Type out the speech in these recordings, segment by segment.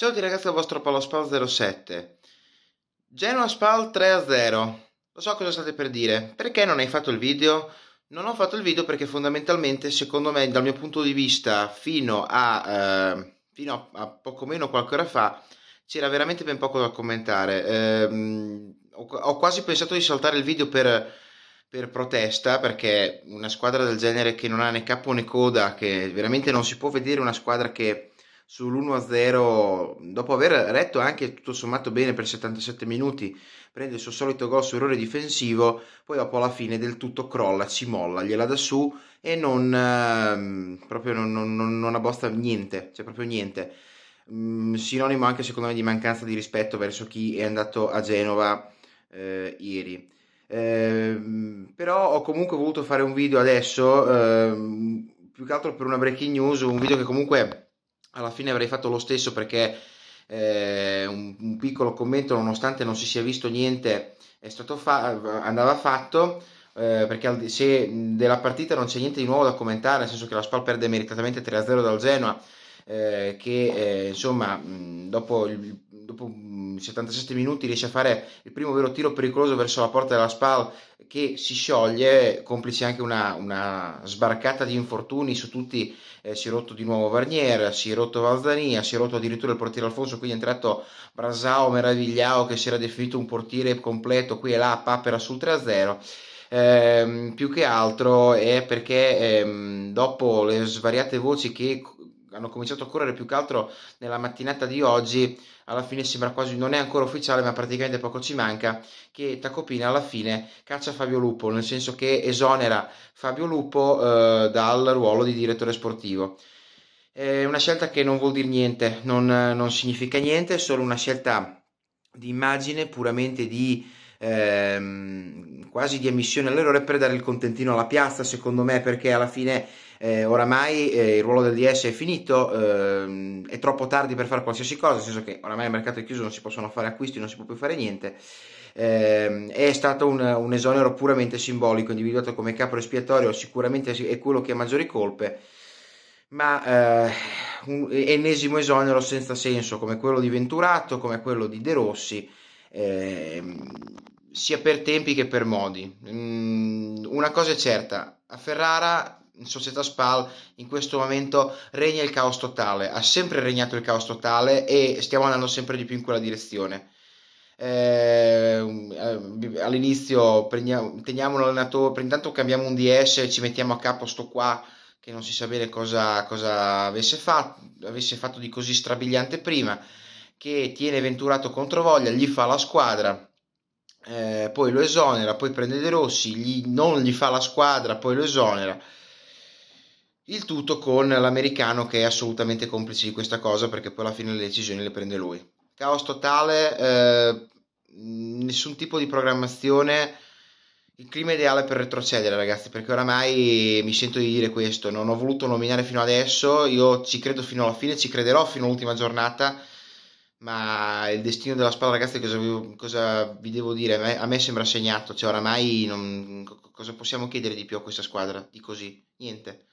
Ciao a tutti ragazzi dal vostro Paolo Spal 07 Genoa Spal 3-0 Lo so cosa state per dire, perché non hai fatto il video? Non ho fatto il video perché fondamentalmente secondo me dal mio punto di vista fino a, eh, fino a poco meno qualche ora fa c'era veramente ben poco da commentare eh, ho, ho quasi pensato di saltare il video per, per protesta perché una squadra del genere che non ha né capo né coda che veramente non si può vedere una squadra che sull'1-0 dopo aver retto anche tutto sommato bene per 77 minuti prende il suo solito gol su errore difensivo poi dopo alla fine del tutto crolla ci molla gliela da su e non ehm, proprio non, non, non abbosta niente cioè proprio niente mm, sinonimo anche secondo me di mancanza di rispetto verso chi è andato a Genova eh, ieri eh, però ho comunque voluto fare un video adesso ehm, più che altro per una breaking news un video che comunque alla fine avrei fatto lo stesso perché eh, un, un, piccolo commento, nonostante non si sia visto niente, fa- andava fatto. Eh, perché se della partita non c'è niente di nuovo da commentare, nel senso che la Spal perde meritatamente 3-0 dal Genoa, eh, che eh, insomma dopo, il, dopo 77 minuti riesce a fare il primo vero tiro pericoloso verso la porta della Spal che si scioglie, complice anche una, una sbarcata di infortuni su tutti, eh, si è rotto di nuovo Vernier, si è rotto Valzania, si è rotto addirittura il portiere Alfonso, quindi è entrato Brasao Meravigliao che si era definito un portiere completo qui e là, papera sul 3-0. Eh, più che altro è perché ehm, dopo le svariate voci che hanno cominciato a correre più che altro nella mattinata di oggi, alla fine sembra quasi, non è ancora ufficiale ma praticamente poco ci manca, che Tacopina alla fine caccia Fabio Lupo, nel senso che esonera Fabio Lupo eh, dal ruolo di direttore sportivo. È una scelta che non vuol dire niente, non, non significa niente, è solo una scelta di immagine, puramente di ehm, quasi di emissione all'errore per dare il contentino alla piazza, secondo me, perché alla fine eh, oramai eh, il ruolo del DS è finito, ehm, è troppo tardi per fare qualsiasi cosa, nel senso che oramai il mercato è chiuso, non si possono fare acquisti, non si può più fare niente. Eh, è stato un, un, esonero puramente simbolico, individuato come capo espiatorio, sicuramente è quello che ha maggiori colpe, ma eh, un ennesimo esonero senza senso, come quello di Venturato, come quello di De Rossi. Eh, sia per tempi che per modi. Mm, una cosa è certa, a Ferrara in società SPAL in questo momento regna il caos totale, ha sempre regnato il caos totale e stiamo andando sempre di più in quella direzione. Eh, all'inizio prendiamo, teniamo un allenatore, intanto cambiamo un DS e ci mettiamo a capo sto qua che non si sa bene cosa, cosa avesse, fatto, avesse fatto di così strabiliante prima, che tiene Venturato contro voglia, gli fa la squadra eh, poi lo esonera, poi prende De Rossi, gli, non gli fa la squadra, poi lo esonera. Il tutto con l'americano che è assolutamente complice di questa cosa perché poi alla fine le decisioni le prende lui. Caos totale, eh, nessun tipo di programmazione, il clima ideale per retrocedere ragazzi perché oramai mi sento di dire questo, non ho voluto nominare fino adesso, io ci credo fino alla fine, ci crederò fino all'ultima giornata ma il destino della squadra ragazzi cosa vi, cosa vi devo dire? A me, sembra segnato, cioè oramai non, cosa possiamo chiedere di più a questa squadra di così? Niente.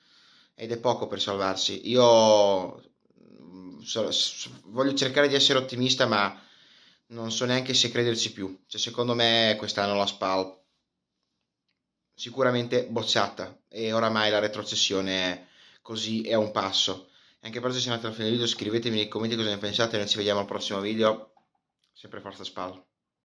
Ed è poco per salvarsi. Io mm, so, so, voglio cercare di essere ottimista, ma non so neanche se crederci più. Cioè, secondo me quest'anno la SPAL sicuramente bocciata e oramai la retrocessione è così è un passo anche per oggi siamo arrivati alla fine del video scrivetemi nei commenti cosa ne pensate noi ci vediamo al prossimo video sempre forza spalla